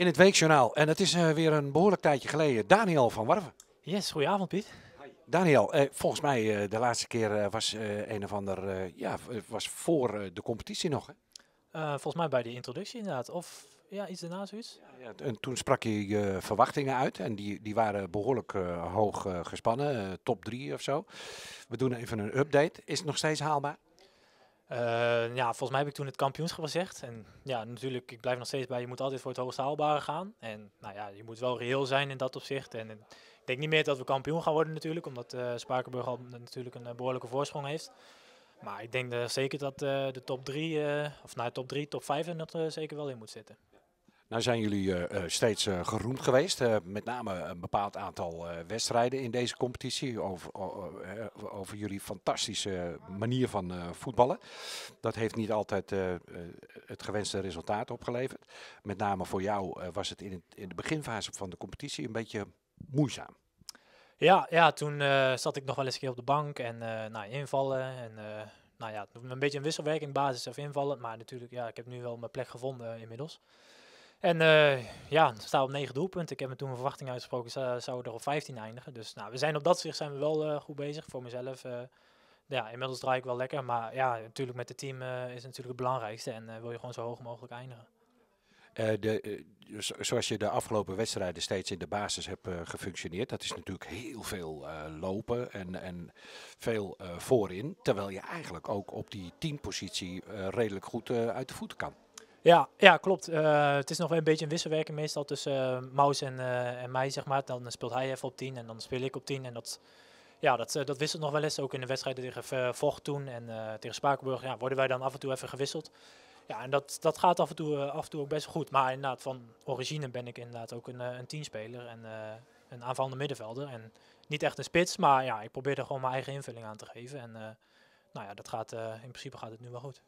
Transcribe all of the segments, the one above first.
in het Weekjournaal. En het is eh, weer een behoorlijk tijdje geleden. Daniel van Warven. Yes, goedenavond Piet. Daniel, eh, volgens mij eh, de laatste keer eh, was een of ander, ja, was voor de competitie nog hè? volgens mij bij de introductie inderdaad, of ja, iets daarna zoiets. Ja, en toen sprak je je verwachtingen uit en die, die waren behoorlijk hoog gespannen, top 3 of zo. We doen even een update. Is het nog steeds haalbaar? Eh, ja, volgens mij heb ik toen het kampioenschap gezegd. En ja, natuurlijk, ik blijf nog steeds bij, je moet altijd voor het hoogst haalbare gaan. En nou ja, je moet wel reëel zijn in dat opzicht. En, ik denk niet meer dat we kampioen gaan worden natuurlijk, omdat eh, Spakenburg al natuurlijk een eh, behoorlijke voorsprong heeft. Maar ik denk zeker dat de top 3, of nou top 3, top 5 er zeker wel in moet zitten. Nou zijn jullie eh, eh, steeds eh, geroemd geweest, met name een bepaald aantal wedstrijden in deze competitie, over, over jullie fantastische manier van voetballen. Dat heeft niet altijd het gewenste resultaat opgeleverd. Met name voor jou was het in, in, de beginfase van de competitie een beetje moeizaam. Ja, ja toen zat ik nog wel eens een keer op de bank en nou, invallen en nou ja, een beetje een wisselwerking basis of invallen. Maar natuurlijk, ja, ik heb nu wel mijn plek gevonden inmiddels. En eh, ja, het staan op negen doelpunten. Ik heb me toen een verwachting uitgesproken, zouden zou er op 15 eindigen. Dus nou, we zijn op dat zicht zijn we wel eh, goed bezig voor mezelf. Eh, ja, inmiddels draai ik wel lekker. Maar ja, natuurlijk met het team is het natuurlijk het belangrijkste. En wil je gewoon zo hoog mogelijk eindigen. de, zoals je de afgelopen wedstrijden steeds in de basis hebt gefunctioneerd, dat is natuurlijk heel veel lopen en, en veel voorin. Terwijl je eigenlijk ook op die teampositie redelijk goed uit de voeten kan. Ja, ja klopt. Eh, het is nog wel een beetje een wisselwerking meestal tussen eh, Maus en, eh, en mij, zeg maar. Dan speelt hij even op 10 en dan speel ik op 10. En dat, ja, dat, dat wisselt nog wel eens. Ook in de wedstrijden tegen Vocht toen en tegen Spakenburg ja, worden wij dan af en toe even gewisseld. Ja, en dat, dat gaat af en, toe, af en toe ook best goed. Maar inderdaad, van origine ben ik inderdaad ook een, een teamspeler en een aanvallende middenvelder. En niet echt een spits, maar ja, ik probeer er gewoon mijn eigen invulling aan te geven. En nou ja, dat gaat, in principe gaat het nu wel goed.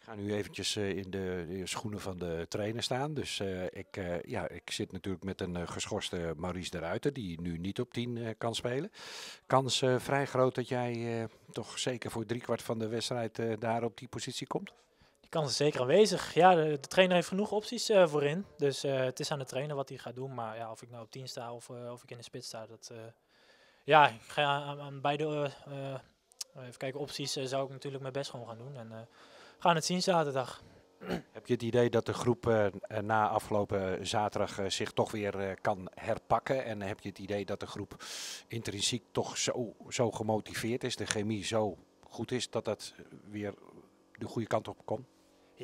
Ik ga nu eventjes eh, in de, schoenen van de trainer staan. Dus eh, ik, eh, ja, ik zit natuurlijk met een geschorste Maurice de Ruiter, die nu niet op 10 kan spelen. Kans vrij groot dat jij toch zeker voor driekwart van de wedstrijd daar op die positie komt? Die kans is zeker aanwezig. Ja, de, trainer heeft genoeg opties voorin. Dus het is aan de trainer wat hij gaat doen. Maar ja, of ik nou op 10 sta of, of ik in de spits sta, dat... ja, ik ga aan, beide... Even kijken, opties zou ik natuurlijk mijn best gewoon gaan doen. En gaan het zien zaterdag. Heb je het idee dat de groep eh, eh, na afgelopen eh, zaterdag zich toch weer kan herpakken? En heb je het idee dat de groep intrinsiek toch zo, zo gemotiveerd is, de chemie zo goed is, dat dat weer de goede kant op komt?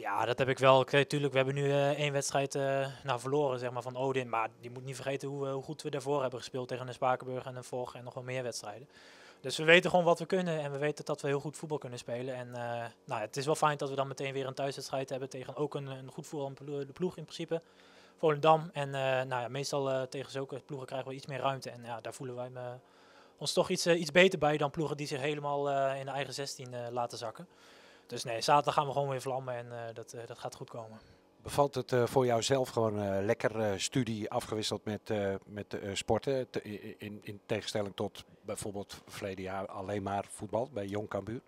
Ja, dat heb ik wel. Tuurlijk, we hebben nu eh, één wedstrijd uh, nou, verloren zeg maar, van Odin. Maar die moet niet vergeten hoe, hoe, goed we daarvoor hebben gespeeld tegen een Spakenburg en een Volg en nog wel meer wedstrijden. Dus we weten gewoon wat we kunnen en we weten dat we heel goed voetbal kunnen spelen. En eh, nou, het is wel fijn dat we dan meteen weer een thuiswedstrijd hebben tegen ook een, een goed voetballende ploeg in principe. Volendam. En nou, ja, meestal tegen zulke ploegen krijgen we iets meer ruimte. En ja, daar voelen wij me, ons toch iets, iets beter bij dan ploegen die zich helemaal in de eigen 16 laten zakken. Dus nee, zaterdag gaan we gewoon weer vlammen en eh, dat, eh, dat gaat goed komen. Bevalt het eh, voor jou zelf gewoon lekker studie afgewisseld met, met sporten? in, in tegenstelling tot bijvoorbeeld verleden jaar alleen maar voetbal bij Jong Cambuur?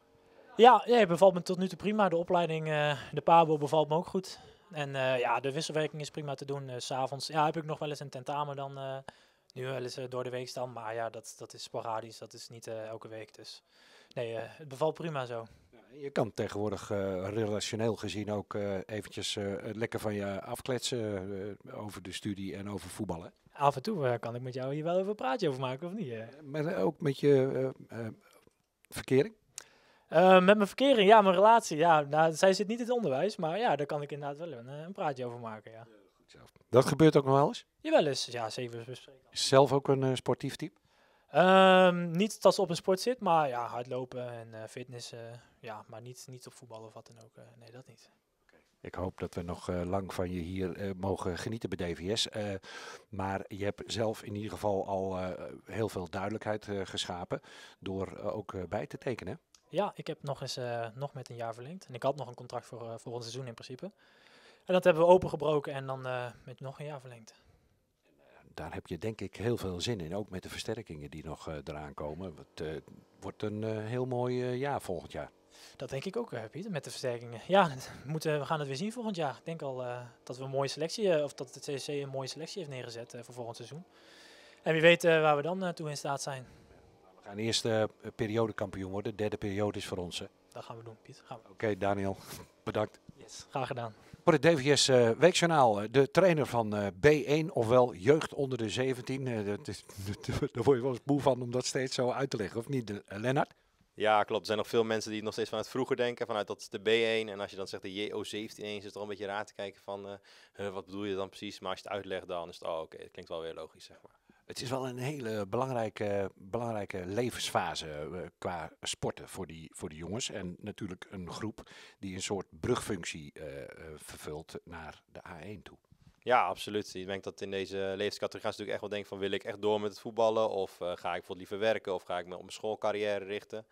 Ja, nee, bevalt me tot nu toe prima. De opleiding, de Pabo, bevalt me ook goed. En ja, de wisselwerking is prima te doen. S S'avonds ja, heb ik nog wel eens een tentamen dan. nu wel eens door de week dan, Maar ja, dat, dat is sporadisch. Dat is niet elke week. Dus nee, het bevalt prima zo. Eh, je kan tegenwoordig eh, relationeel gezien ook eh, eventjes lekker van je afkletsen over de studie en over voetballen. Af en toe kan ik met jou hier wel even een praatje over maken, of niet? Maar ook met je verkering? met mijn verkering, ja, mijn relatie. Ja, nou, zij zit niet in het onderwijs, maar ja, daar kan ik inderdaad wel een, praatje over maken, ja. Goed Dat gebeurt ook nog wel eens? Jawel eens. Dus, ja, zeven. Zelf ook een sportief type? Ehm, niet dat ze op een sport zit, maar ja, hardlopen en uh, eh, fitness. ja, maar niet, niet op voetbal of wat dan ook. Eh, nee, dat niet. Ik hoop dat we nog eh, lang van je hier mogen genieten bij DVS. maar je hebt zelf in ieder geval al heel veel duidelijkheid geschapen door ook bij te tekenen. Ja, ik heb nog eens nog met een jaar verlengd. En ik had nog een contract voor, voor ons seizoen in principe. En dat hebben we opengebroken en dan met nog een jaar verlengd daar heb je denk ik heel veel zin in. Ook met de versterkingen die nog eh, eraan komen. Eh, het wordt een eh, heel mooi jaar volgend jaar. Dat denk ik ook, Pieter, met de versterkingen. Ja, moeten, we gaan het weer zien volgend jaar. Ik denk al dat we een mooie selectie, of dat het CSC een mooie selectie heeft neergezet voor volgend seizoen. En wie weet waar we dan toe in staat zijn. We gaan eerst periodekampioen worden. De derde periode is voor ons. Dat gaan we doen, Pieter. Oké, Daniel. Bedankt. Yes, graag gedaan. Voor het DVS eh, Weekjournaal, eh, de trainer van eh, B1, ofwel jeugd onder de 17. dat is, daar word je wel eens boe van om dat steeds zo uit te leggen, of niet, Lennart? Ja, klopt. Er zijn nog veel mensen die nog steeds vanuit vroeger denken, vanuit dat de B1. En als je dan zegt de JO17 eens, is het al een beetje raar te kijken van, wat bedoel je dan precies? Maar als je het uitlegt, dan is het, oh oké, het klinkt wel weer logisch, zeg maar. Het is wel een hele belangrijke, belangrijke levensfase eh, qua sporten voor die, voor die jongens. En natuurlijk een groep die een soort brugfunctie eh, eh, vervult naar de A1 toe. Ja, absoluut. Ik denk dat in deze levenscategorie gaan ze natuurlijk echt wel denken van wil ik echt door met het voetballen? Of ga ik bijvoorbeeld liever werken? Of ga ik me op mijn schoolcarrière richten?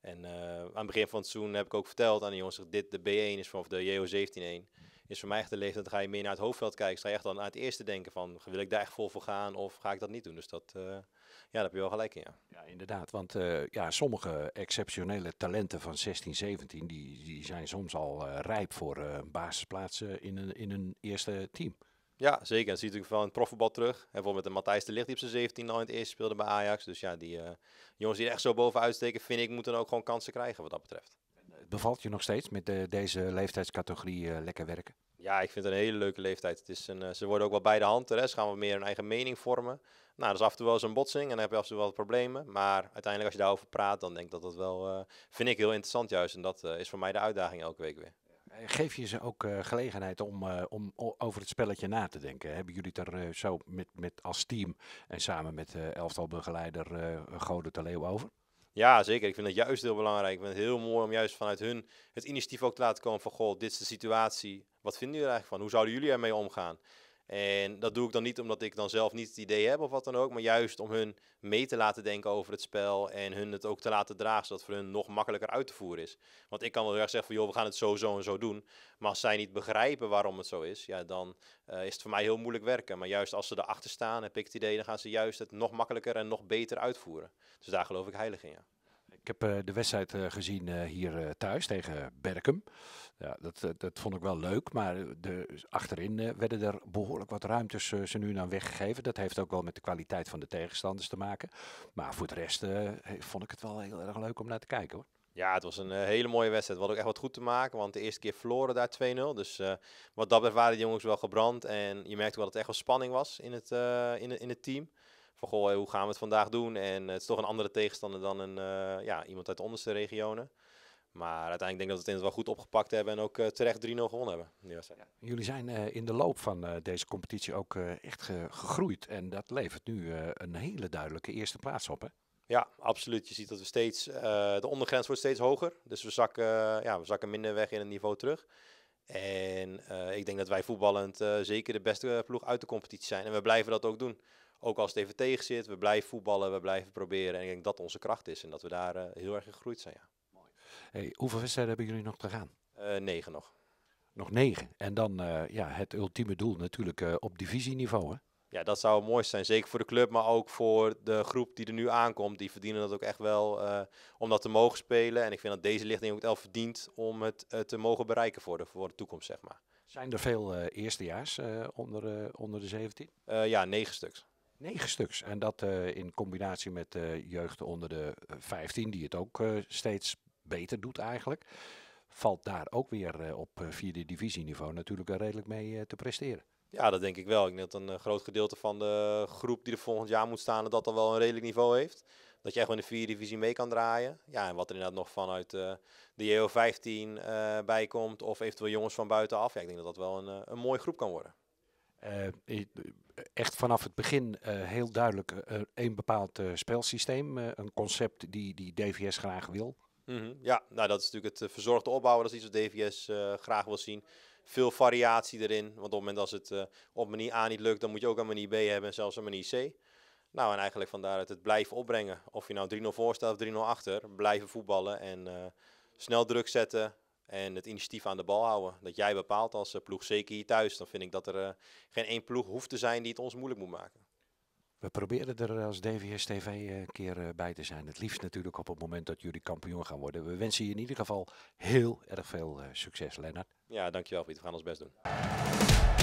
En aan het begin van het seizoen heb ik ook verteld aan de jongens dat dit de B1 is van, of de JO17-1 is voor mij echt de leeftijd, ga je meer naar het hoofdveld kijken. Sta dus je echt dan aan het eerste denken van, wil ik daar echt vol voor gaan of ga ik dat niet doen? Dus dat, eh, ja, daar heb je wel gelijk in, ja. ja inderdaad, want eh, ja, sommige exceptionele talenten van 16, 17, die, die zijn soms al eh, rijp voor een basisplaatsen in, een, in een eerste team. Ja, zeker. Dat zie je natuurlijk wel het profvoetbal terug. En bijvoorbeeld met de Matthijs de Ligt, die op zijn 17 al in het eerste speelde bij Ajax. Dus ja, die jongens die er echt zo bovenuit steken, vind ik, moeten ook gewoon kansen krijgen wat dat betreft bevalt je nog steeds met de, deze leeftijdscategorie eh, lekker werken? Ja, ik vind het een hele leuke leeftijd. Het is een, eh, ze worden ook wel bij de hand. Hè. Ze gaan wat meer hun eigen mening vormen. Nou, dat is af en toe wel eens een botsing en dan heb je af en toe wel wat problemen. Maar uiteindelijk als je daarover praat, dan denk ik dat dat wel, eh, vind ik heel interessant juist. En dat is voor mij de uitdaging elke week weer. Geef je ze ook gelegenheid om, om over het spelletje na te denken? Hebben jullie daar zo met, met als team en samen met elftalbegeleider begeleider Gode de over? Ja, zeker. Ik vind dat juist heel belangrijk. Ik vind het heel mooi om juist vanuit hun het initiatief ook te laten komen van... ...goh, dit is de situatie. Wat vinden jullie er eigenlijk van? Hoe zouden jullie ermee omgaan? En dat doe ik dan niet omdat ik dan zelf niet het idee heb of wat dan ook, maar juist om hun mee te laten denken over het spel en hun het ook te laten dragen, zodat het voor hun nog makkelijker uit te voeren is. Want ik kan wel heel erg zeggen van joh, we gaan het zo, zo en zo doen, maar als zij niet begrijpen waarom het zo is, ja, dan eh, is het voor mij heel moeilijk werken. Maar juist als ze erachter staan, heb ik het idee, dan gaan ze juist het nog makkelijker en nog beter uitvoeren. Dus daar geloof ik heilig in, ja ik heb eh, de wedstrijd eh, gezien eh, hier thuis tegen Berkum. Ja, dat, dat vond ik wel leuk, maar de, achterin werden er behoorlijk wat ruimtes ze nu aan weggegeven. Dat heeft ook wel met de kwaliteit van de tegenstanders te maken. Maar voor de rest vond ik het wel heel erg leuk om naar te kijken hoor. Ja, het was een hele mooie wedstrijd. We hadden ook echt wat goed te maken, want de eerste keer verloren daar 2-0. Dus wat dat betreft waren de jongens wel gebrand. En je merkte wel dat het echt wel spanning was in het, in, in het team. Van goh, hoe gaan we het vandaag doen? En eh, het is toch een andere tegenstander dan een, eh, ja, iemand uit de onderste regionen. Maar uiteindelijk denk ik dat we het wel goed opgepakt hebben en ook eh, terecht 3-0 gewonnen hebben. Ja. Jullie zijn in de loop van deze competitie ook echt gegroeid. En dat levert nu een hele duidelijke eerste plaats op. Hè? Ja, absoluut. Je ziet dat we steeds, de ondergrens wordt steeds hoger. Dus we zakken, ja, we zakken minder weg in het niveau terug. En ik denk dat wij voetballend zeker de beste ploeg uit de competitie zijn. En we blijven dat ook doen ook als het even tegen zit, we blijven voetballen, we blijven proberen. En ik denk dat onze kracht is en dat we daar eh, heel erg gegroeid zijn. Ja. Mooi. Hey, hoeveel wedstrijden hebben jullie nog te gaan? Eh, negen nog. Nog negen. En dan eh, ja, het ultieme doel natuurlijk op divisieniveau. Hè? Ja, dat zou mooi zijn. Zeker voor de club, maar ook voor de groep die er nu aankomt. Die verdienen dat ook echt wel om dat te mogen spelen. En ik vind dat deze lichting ook wel verdient om het te mogen bereiken voor de, voor de toekomst, zeg maar. Zijn er veel eerstejaars onder, onder de 17? ja, negen stuks. Negen stuks. En dat eh, in combinatie met de eh, jeugd onder de 15, eh, die het ook steeds beter doet eigenlijk. Valt daar ook weer op vierde divisieniveau natuurlijk redelijk mee te presteren. Ja, dat denk ik wel. Ik denk dat een groot gedeelte van de groep die er volgend jaar moet staan, dat al wel een redelijk niveau heeft. Dat je echt wel in de vierde divisie mee kan draaien. Ja, en wat er inderdaad nog vanuit de JO 15 bij komt, of eventueel jongens van buitenaf. Ja, ik denk dat dat wel een, een mooie groep kan worden. Eh, echt vanaf het begin eh, heel duidelijk een eh, bepaald spelsysteem, een concept die, die DVS graag wil. Mhm. Ja, nou dat is natuurlijk het verzorgde opbouwen, dat is iets wat DVS graag wil zien veel variatie erin. Want op het moment als het uh, op manier A niet lukt, dan moet je ook een manier B hebben en zelfs een manier C. Nou, en eigenlijk vandaar daaruit het blijven opbrengen. Of je nou 3-0 voor staat of 3-0 achter, blijven voetballen en snel druk zetten, en het initiatief aan de bal houden. Dat jij bepaalt als eh, ploeg, zeker hier thuis. Dan vind ik dat er eh, geen één ploeg hoeft te zijn die het ons moeilijk moet maken. We proberen er als DVS TV eh, een keer bij te zijn. Het liefst natuurlijk op het moment dat jullie kampioen gaan worden. We wensen je in ieder geval heel erg veel succes, Lennart. Ja, dankjewel Piet. We gaan ons best doen.